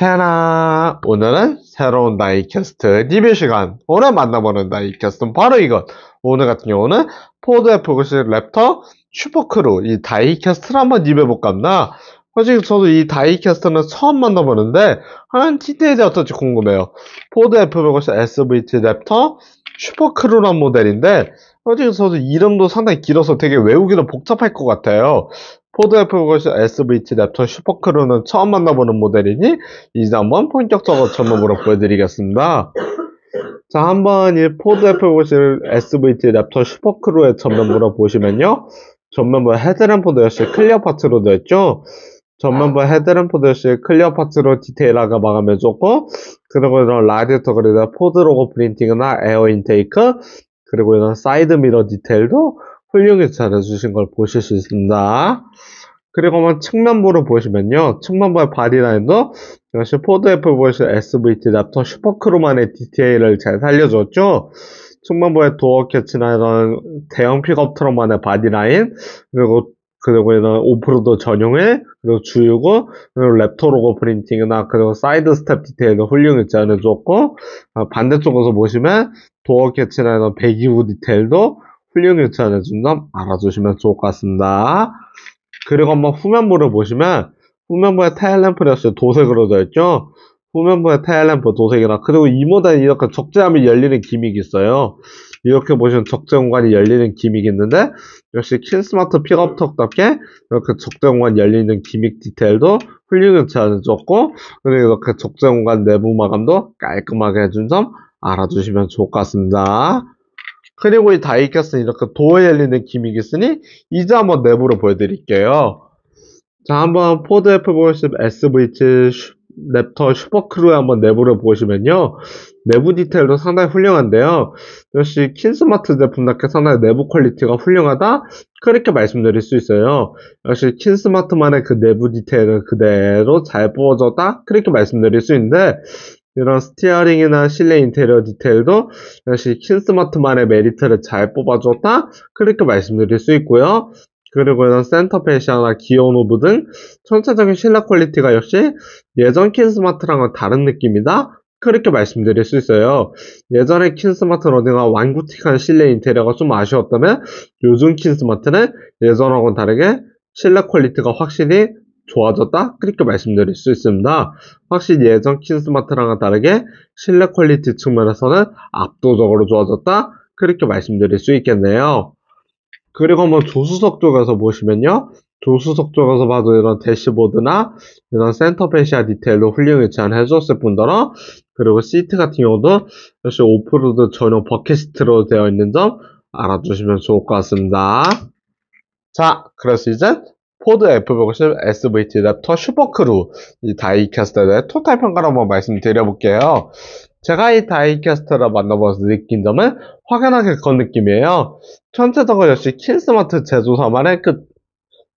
테나 오늘은 새로운 다이캐스트 리뷰 시간 오늘 만나보는 다이캐스트 바로 이것 오늘 같은 경우는 포드 F90 랩터 슈퍼크루 이 다이캐스트를 한번 리뷰해볼까 합니다 솔직히 저도 이 다이캐스트는 처음 만나보는데 한 디테일이 어떨지 궁금해요 포드 F150 SVT 랩터 슈퍼크루란 모델인데 솔직히 저도 이름도 상당히 길어서 되게 외우기도 복잡할 것 같아요 포드 애플워치 SVT 랩터 슈퍼크루는 처음 만나보는 모델이니 이제 한번 본격적으로 전문으로 보여드리겠습니다. 자, 한번 이 포드 애플워치 SVT 랩터 슈퍼크루의 전면부를 보시면요. 전면부 헤드램프도 역시 클리어 파트로 되어 있죠. 전면부 헤드램프도 역시 클리어 파트로디테일화가 마감해 줬고, 그리고 이런 라디에터 그리다 포드 로고 프린팅이나 에어 인테이크, 그리고 이런 사이드 미러 디테일도 훌륭히 잘해주신 걸 보실 수 있습니다. 그리고 측면부를 보시면요. 측면부의 바디라인도 역시 포드 애플 보이스 SVT 랩터 슈퍼크루만의 DTA를 잘 살려줬죠. 측면부의 도어 캐치나 이런 대형 픽업 트럭만의 바디라인, 그리고 그리고 이런 오프로드 전용의 그리고 주유고 그리고 랩터 로고 프린팅이나 그리고 사이드 스텝 디테일도 훌륭히 잘해줬고 아, 반대쪽에서 보시면 도어 캐치나 이런 배기구 디테일도 훌륭 교차해 준점 알아주시면 좋을 것 같습니다. 그리고 한번 후면부를 보시면 후면부에 타일램프레스 도색으로 되어 있죠. 후면부에 타일램프 도색이랑 그리고 이모델 이렇게 이 적재함이 열리는 기믹이 있어요. 이렇게 보시면 적재 공간이 열리는 기믹이 있는데 역시 킨스마트 픽업턱답게 이렇게 적재 공간 열리는 기믹 디테일도 훌륭하지 않았고 그리고 이렇게 적재 공간 내부 마감도 깔끔하게 해준 점 알아주시면 좋을 것 같습니다. 그리고 이 다이캐스는 이렇게 도어 열리는 기믹이 있으니 이제 한번 내부로 보여드릴게요. 자 한번 포드 F 플 보시면 SV7 랩터 슈퍼크루의 한번 내부를 보시면요. 내부 디테일도 상당히 훌륭한데요. 역시 킨스마트 제품답게 상당히 내부 퀄리티가 훌륭하다? 그렇게 말씀드릴 수 있어요. 역시 킨스마트만의 그 내부 디테일은 그대로 잘부어졌다 그렇게 말씀드릴 수 있는데, 이런 스티어링이나 실내 인테리어 디테일도 역시 킨스마트만의 메리트를 잘 뽑아줬다 그렇게 말씀드릴 수 있고요 그리고 이런 센터 페시아나기어노브등 전체적인 실내 퀄리티가 역시 예전 킨스마트랑은 다른 느낌이다 그렇게 말씀드릴 수 있어요. 예전에 킨스마트 러닝과 완구틱한 실내 인테리어가 좀 아쉬웠다면 요즘 킨스마트는 예전하고는 다르게 실내 퀄리티가 확실히 좋아졌다? 그렇게 말씀드릴 수 있습니다. 확실히 예전 킨스마트랑은 다르게 실내 퀄리티 측면에서는 압도적으로 좋아졌다? 그렇게 말씀드릴 수 있겠네요. 그리고 한 조수석 쪽에서 보시면요. 조수석 쪽에서 봐도 이런 대시보드나 이런 센터페시아 디테일로 훌륭히 제안해줬을 뿐더러 그리고 시트 같은 경우도 역시 오프로드 전용 버킷시트로 되어 있는 점알아두시면 좋을 것 같습니다. 자, 그래서 이제 포드 F-150 SVT 랩터 슈퍼크루 이 다이캐스터에 대해 토탈 평가를 한번 말씀드려볼게요. 제가 이 다이캐스터를 만나보면서 느낀 점은 확연하게 그런 느낌이에요. 전체적으로 역시 킬스마트 제조사만의 그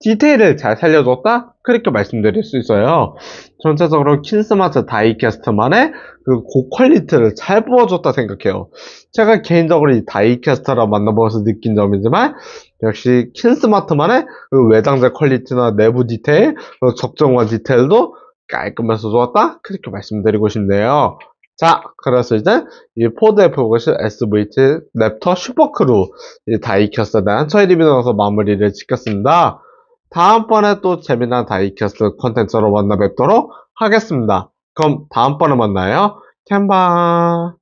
디테일을 잘 살려줬다? 그렇게 말씀드릴 수 있어요. 전체적으로 킨스마트 다이캐스트만의 그 고퀄리티를 잘 부어줬다 생각해요. 제가 개인적으로 이 다이캐스트라 만나보면서 느낀 점이지만 역시 킨스마트만의 그 외장재 퀄리티나 내부 디테일, 그 적정화 디테일도 깔끔해서 좋았다? 그렇게 말씀드리고 싶네요. 자, 그래서 이제 이 포드 F50 SVT 랩터 슈퍼크루 이 다이캐스트에 대한 처리 리뷰 나와서 마무리를 짓겠습니다. 다음번에 또 재미난 다이캐스 컨텐츠로 만나 뵙도록 하겠습니다. 그럼 다음번에 만나요. 캔바